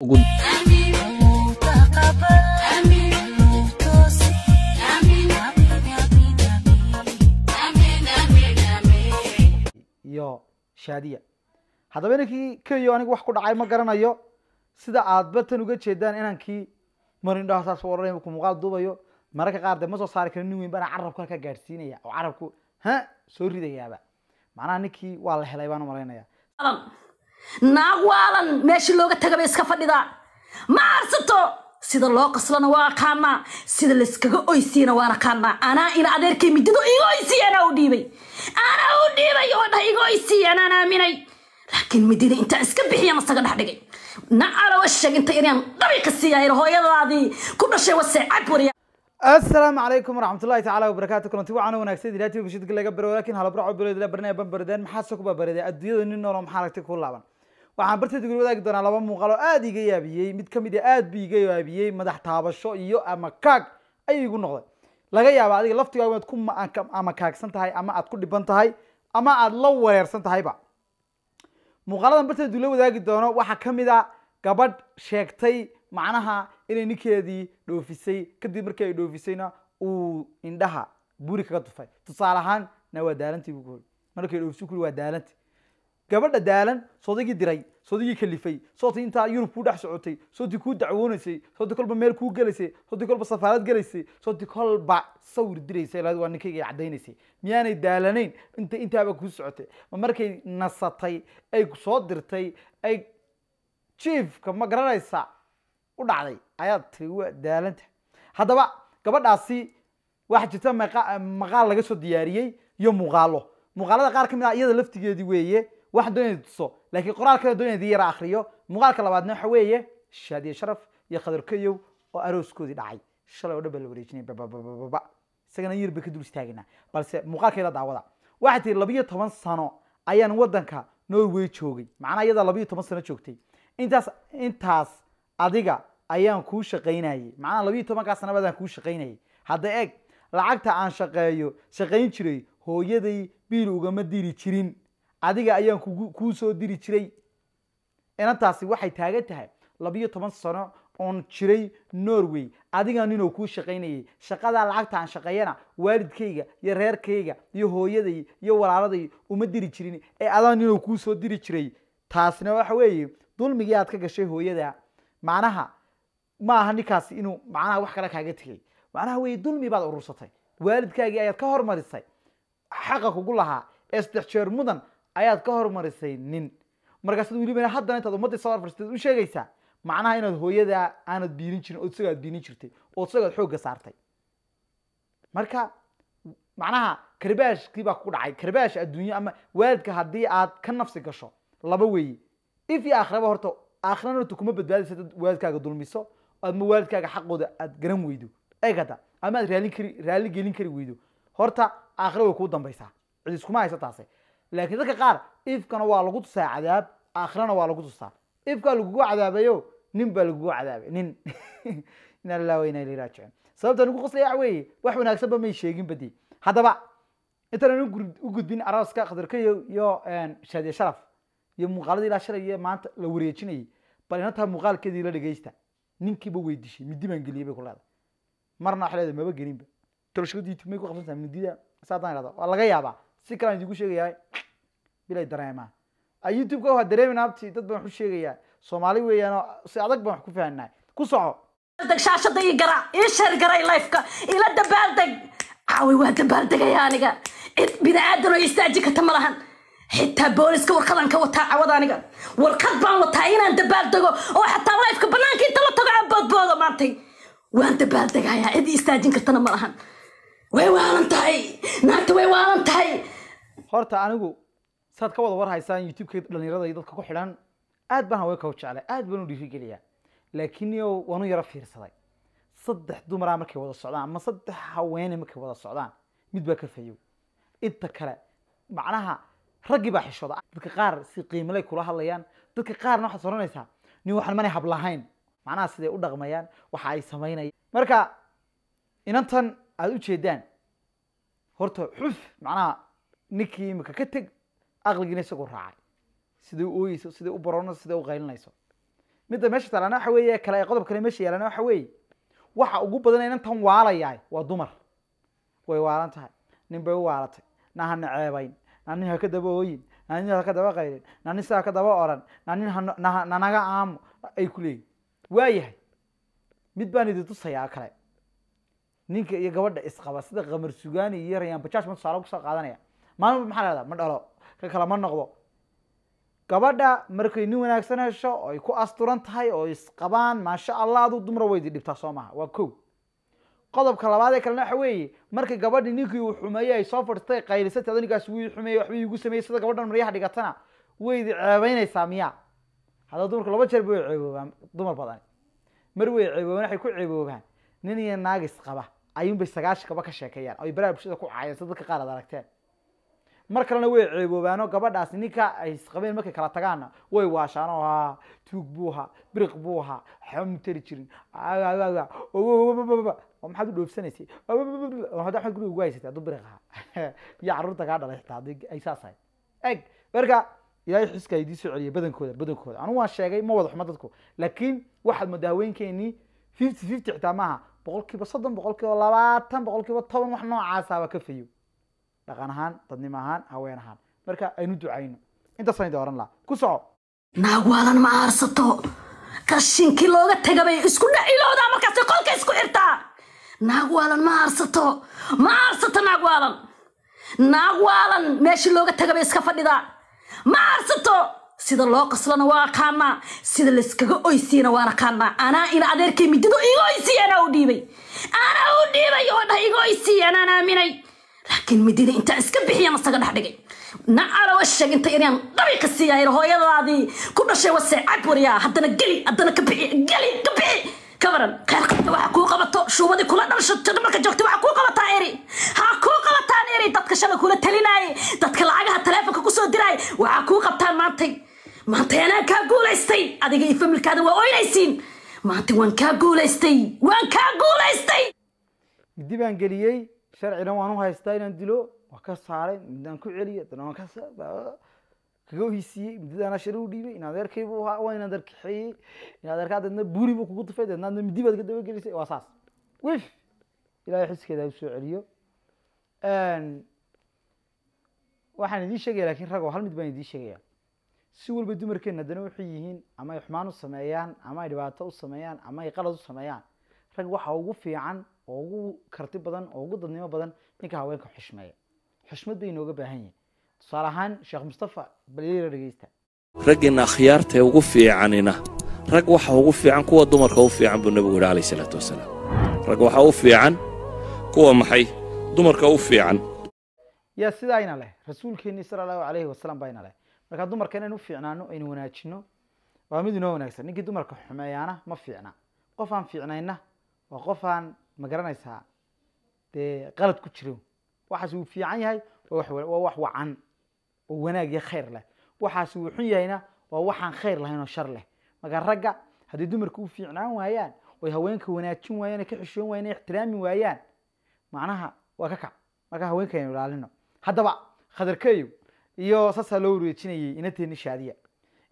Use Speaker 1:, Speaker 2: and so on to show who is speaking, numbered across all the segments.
Speaker 1: iyo
Speaker 2: shaadiya haddaba inankii kenya anigu wax ku dhacay ma garanayo sida aad bartan uga jeedaan inankii marindhahasaas waranayo ku muuqaal duubayo mararka qaar dee ma soo saari kara nin weyn baana carabka halkaa gaadhsiinaya oo carabku ha soo ridayaaba macnaha ninkii waa la helay baan u malaynaya um,
Speaker 1: naag waalan meesha looga tagaba iska fadhidaa ma arsato sida loo qaslana waa aqaanaa sida layskaga oysiyana waan aqaanaa anaa in adeerkay mididu iga oysiiye anaa u dhiibay anaa u dhiibay oo dhah iga oysiiye aaminay laakiin midina intaan iska bixiyaan isaga dhex dhigay nacala washag
Speaker 2: inta inaan dhabiqa siiyaayna hooyadaadii ku dhashay wase cad wariya السلام عليكم ورحمة الله تعالى وبركاته كلنتي وعنا ونكسيد راتي وبشيد قلقة برو لكن هلا برعو بلد لبرنا بمبردين محاسوك ببردين الديو نينو لهم حالك تكون لابن waxaan barteeda guli wadaagi doonaa laba muuqaal aad aada iga yaabiyey mid ka mid a aada bu iga yaabiyey madax taabasho iyo ama kaag ayuu igu noqday laga yaaba adiga laftigaagu inaad ku ama kaagsan tahay ama aad ku dhiban tahay ama aada la wareersan tahayba muuqaaladan barteed ula wadaagi doono waxaa ka mid a ah gabadh sheegtay macnaha inay ninkeedii dhoofisay kadib markii ay dhoofisayna uu indhaha buri kaga dufay tusaale ahaan na waa daalantii bu ku hori markay dhoofisay kuli waa daalanti gabadha daalan sodagii diray sodagii kalifay soodtii intaa yurub kuu dhex socotay soodtii kuu dacwoonaysay soodtii kolba meel kuu gelaysay soodtii kolba safaarad gelaysay soodtii kolba sawir diraysay ilaad waa ninkayga cadaynaysay miyaanay daalanayn inta intaaba kuu socotay ma markay nasatay ay soo dirtay ay jiefka ma garanaysa u dhacday ayaad tiri waa daalanta haddaba gabadhaasi waxaa jirta maqaal laga soo diyaariyey iyo muuqaalo muuqaalada qaar ka mid ah iyada laftigeedii weeye waxaan doonaya tuso laakiin qoraal kale doonaya yara akhriyo muuqaalka labaadna waxa weeye shaadiyo sharaf iyo khadarkayow oo arooskoodii dhacay shalay oo dhan baa la wareejinaya bababababa isagana yir bay ka dul istaagaynaa balse muuqaalkeeda daawada waxay tihi labiyo toban sano ayaan waddanka norway joogay macnaha iyadaa labiyo toban sano joogtay intaas intaas adiga ayaan kuu shaqaynayay macnaha labiyo tobankaa sanaba kuu shaqaynayay hadda eeg lacagta aan shaqeeyo shaqayn jiray hooyaday biil ugama diri jirin adiga ayaan kuu soo diri jiray inantaasi waxay taagan tahay labiyo toban sano oon jiray norway adiga ninoo kuu shaqaynayay shaqadaa lacagta aan shaqeeyana waalidkayga iyo reerkayga iyo hooyaday iyo walaaladay uma diri jirin ee adaa ninoo kuu soo diri jiray taasna waxa weeye dulmigii aad ka gashay hooyada macnaha ma aha ninkaasi inuu macnaha wax kale kaaga tegay macnaha weye dulmi baad urursatay waalidkaagii ayaad ka hormarisay xaqa kugu lahaa ee saddex jeer mudan ayaad ka hormarisay nin markaasaad welibana haddana intaad ummadii soo arfarsateed u sheegaysaa macnaha inaad hooyadaa aanad biilin jirin ood isagaad biilin jirtay ood isagaad xoogga saartay marka macnaha karbaashkii baa ku dhacay karbaash adduunyo ama waalidka haddii aad ka nafsi gasho laba weeye if iyo aakhraba horta aakhrana horta kuma badbaadaysa dad waalidkaaga dulmiso adma waalidkaaga xaqooda aad garan weydo eeg ama aad raallin kari raalli gelin kari weydo horta aakhra way kuu dambaysaa cid iskuma haysa taase laakiin dadka qaar ifkana waa lagu tusaa cadaab aakhirana waa lagu tusaa ifkaa lagugu cadaabayo nin baa lagugu cadaabay nin ina lilah wa ina ilay raajicuun sababta lagu qoslaya weeye wax wanaagsanba may sheeginbadi haddaba intaanaan u gudbin arooska khadarkayo iyo shaadiya sharaf iyo muuqaaladii ilaa shalay maanta la wareejinayay bal ina muuqaalkeedii la dhegaysta ninkiiba weydiishay midi baan geliyay bay ku leedahay marna waxay leedahay maba gelinba tolashada may ku qabsantahay midida saa haddaan waa laga yaabaa si kalaan idigu sheegayaa bilay dareemaa youtubeka waa dareemin abti dad baan waxu sheegayaa soomaali weeyaanoo si adag baan wax ku fahanaa ku soco
Speaker 1: deg shaashada ii garaa ii sheer garay lifeka ila dabaaldeg caawi waa dabaaldegaya aniga cid bini aadan oo istaaji karta malahan xitaa booliska warqadan ka wataa cawada aniga warqad baan wataa inaan dabaaldego oo xataa lifeka banaanka inta la tago aan boodboodo maantay waan dabaaldegayaa cid istaajin kartana malahan
Speaker 2: way waalan tahay naagta way waalan tahay horta anigu saad ka wada war haysaan dhallinyarada iyo dadka ku xidhan aad baan haweenka u jeclay aad baan u dhiirigeliyaa laakiin iyo yaro fiirsaday saddex dumara markay wada socdaan ama saddex haweene markay wada socdaan mid baa ka fayow inta kale macnaha raggii baa xishooda dadka qaar si qiimaley kula hadlayaan dadka qaarna waxaad odhanaysaa nin waxaan manay hab macnaha siday u dhaqmayaan waxa ay samaynayaan marka inantan aada u jeedaan horta xuf macnaha ninkii imika ka teg aqligiina isagoo raacay siday u ooyeyso siday u baroonayso siday u qaylinayso midda meesha taalana waxa weeye kale ay qodob kale meesha yaalana waxa weeye waxa ugu badan inan tan waalayahay waa dumar way waalan tahay nin bay u waalatay na hana ceebayn na nin ha ka daba ooyin na nin ha ka daba qayrin na nin sidaa ka daba oran na nin hana nanaga aamo ay ku leeyihin waayahay mid baan idin tusayaa kale ninka iyo gabadha isqaba sida kamar sugaani iyo rayaan bajaaj ma tusaale kusoo qaadanaya maalin maxaa lahahda ma dhalo ka kale ma noqdo gabadha markay nin wanaagsan hesho oo ku asturan tahay oo isqabaan maasha allah aduu dumra weydi dhibtaa soo maaha waa ko qodobka labaad ee kalena waxa weeye marka gabadhi ninkii uu xumeeyey ay soo fadhistay qaylisatay ado ninkaas wuu xumeeyey waxba iigu sameeyey sida gabadhan maryaha dhigatana weydi ceebeynaysaa miya haddaba dumarku laba jeer ba ceeboobaan dumar badan mar way ceeboobaan waxay ku ceeboobaan nin iyo naagis qaba ayuunbay sagaashan gaba ka sheekeeyaan o ay baraha bulshada ku caayeen sida dadka qaar ad aragteen mar kalena way ceeboobaano gabadhaasi ninka ay isqabeen markay kala tagaana way waashaan oo haa tuug buu ahaa biriq buu ahaa waxba mutari jirin maxaad u dhoofsanaysay amed guriga ugu haysatay hadduu biriq ahaa iyo carruurta kaa dhalay xitaa haddii ay saas ahay eg marka ilaahay xuska idiin soo celiyay badankooda badankooda anigu waan sheegay ma wada xumo dadku laakiin waxaad moodaa haweenkeennii fifty fifty xitaa maaha boqol soddon boqol kiiba labaatan boqolkiiba toban wax noocaasaba ah ka fayo dhaqan ahaan dadnimo ahaan haween ahaan marka aynu ducayno intaasaan idin oran lahaa ku soco
Speaker 1: naagwaadan ma aarsato
Speaker 2: qashinkii
Speaker 1: looga tegabay isku dhacilowdaa markaasay qolka isku xirtaa naag waalan ma aarsato ma aarsato naag waalan naag waalan meeshii looga tagabay iska fadhidaa ma aarsato sida loo qaslana waa aqaanaa sida layskaga oysiyana waan aqaanaa anaa ina adeerkay midadu iga oysiiy u dhiibay anaa u dhiibay oo dhah iga oysiiy aaminay laakiin midina intaan iska bixiyaan isaga dhex dhigay nacalowa sheeginta inaan dhabi ka hooyadaadii ku dhashay wase haddana geli haddana ka bixi geli ka bixi kabaran kheyr waxa kuu qabato shuubadii kula dhalashato marka joogta waxa kuu qabataa eri ha kuu qabataan eri dadka shala kula talinaaye dadka lacagaha taleefonka kusoo diraaye waxaa kuu qabtaan maantay maanta anaa kaa guulaystay adiga iyo familkaada waa oynaysiin maanta waan kaa guulaystay waan kaa guulaystay
Speaker 2: middi baan geliyey sharcina waan u haystaa inaan dilo waan ka saaray middaan ku celiya dana waan ka kaga ohisiiyey middidaana shari u dhiibay in adeerkaybu ahaa waa inaan darkaxeeyey in adeerkaa dadna buuri buu kugu tufay dadna adna middi baad ka dabagelisay waa saas wif ilaahay xuskeeda ha usoo celiyo waxaan idiin sheegaya lakin rag hal mid baan idiin sheegaya si walba dumarkeenna haddana waxay yihiin ama ay xumaan u sameeyaan ama ay dhibaato u sameeyaan ama ay qalad u sameeyaan rag waxa ugu fiican oo ugu karti badan oo ugu dadnimo badan ninka haweenka xushmeeya xushmad bay inooga baahan yihin tusaale ahaan sheekh mustafa balyeyra dhegeysta
Speaker 1: raggeenna akhyaartae ugu fiicanina rag waxa ugu fiican kuwa dumarka u fiican buu nebigu yidhi alayh salaatu wasalaam rag waxa u fiican kuwa maxay dumarka u fiican
Speaker 2: yaa sidaa ina leh rasuulkeennii sala allahu calayhi wasalam baa ina leh marka dumarka inaan u fiicnaano aynu wanaajino waa mid inoo wanaagsan ninkii dumarka xumeeyaana ma fiicna qof aan fiicnayna waa qof aan magaranaysaa dee qalad ku jiro waxaas wuu fiican yahay waa wax wacan oo wanaag iyo khayr leh waxaas wuu xun yahayna waa waxaan khayr lahayn oo shar leh markaa ragga haddii dumarka u fiicnaan waayaan oy haweenka wanaajin waayaan ka xishoon waayaan ixtiraami waayaan macnaha waa ka kac markaa haweenka ilaalino haddaba khadarkeeyo iyo sasaa loo wareejinayay inateeni shaadiya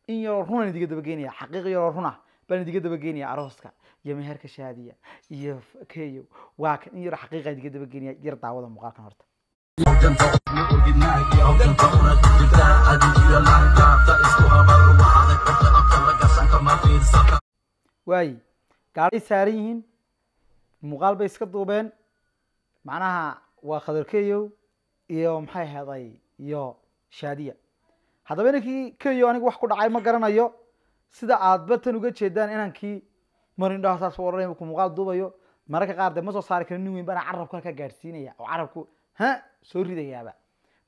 Speaker 2: in yaroo runaan idiga dabageynaya xaqiiq yaroo run ah baan idiga dabageynaya arooska iyo meherka shaadiya iyo keyo waa kan in yaroo xaqiiqaa idiga dabageynaya yar daawada muuqaalkan horta waayi gaalay saaran yihiin muuqaal bay iska duubeen macnaha waa khadarkeyow iyo maxay heeday iyo shaadiya haddaba inankii keyo anigu wax ku dhacay ma garanayo sida aadba tan uga jeedaan inankii marindhaho saas waranayo muuqaal duubayo mararka qaar de ma soo saari karo nin weyn baana carabku halkaa gaadhsiinaya oo carabku ha soo ridayaaba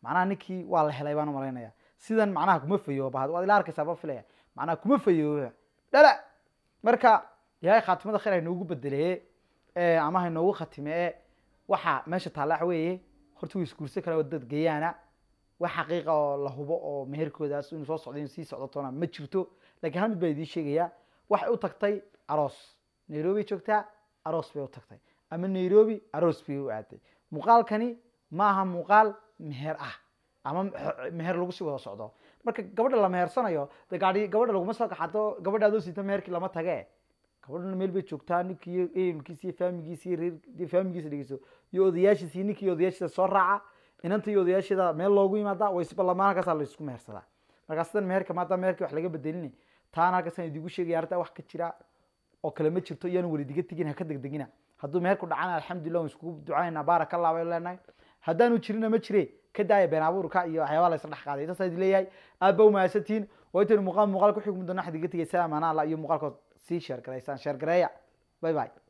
Speaker 2: macnaha ninkii waa la helay baan u sidan macnaha kuma fayooba waad ila arkaysaa filaya macnaha kuma fayooba dhala marka ilahay khaatimada khayr hainoogu ah bedelee ama hainoogu khatime waxaa meesha taalla waxa weeye horta way isguursan karaa waa dad gayaana wax xaqiiqa oo la hubo oo meherkoodaas inuu soo socda inu sii socdatoona ma jirto lakiin hal mid baan idiin sheegayaa waxay u tagtay aroos nairobi joogtaa aroos bay u tagtay ama nairobi aroos bay u aaday muuqaalkani ma aha muuqaal meher ah ama meher lagu sii wada socdo marka gabadha la mehersanayo de gaai gabadha laguma soo kaxado gabadhaadoo siita meherkii lama tage gabadhana meel bay joogtaa ninki iyo ehelkiis reer faamigiisa dhegeyso iyo odayaashiis ninkii odayaashiisa soo raaca inantii odayaasheeda meel loogu yimaada way ballamaan halkaasa laysku mehersadaa markaa sidan meherka maada meherki wax laga bedelina taana halkaasaan idigu sheegaya arrintaa wax ka jira oo kale jirto iyaan weli diga tegin haka degdegina hadduu meherku dhacana alxamdulilah waan iskugu ducaynaa baarak allah baynu leenahay haddaanu jirina ma jire ka daaya been abuurka iyo waxyaabaha laysla dhex qaaday intaas idin leeyahay aabba umahadsantihiin waa intayn muuqaal muuqaal ku xukmi doona waxaan diga tegay salaam anaa allah iyo muuqaalkood sii sheergaraysaan sheergareeya bye bye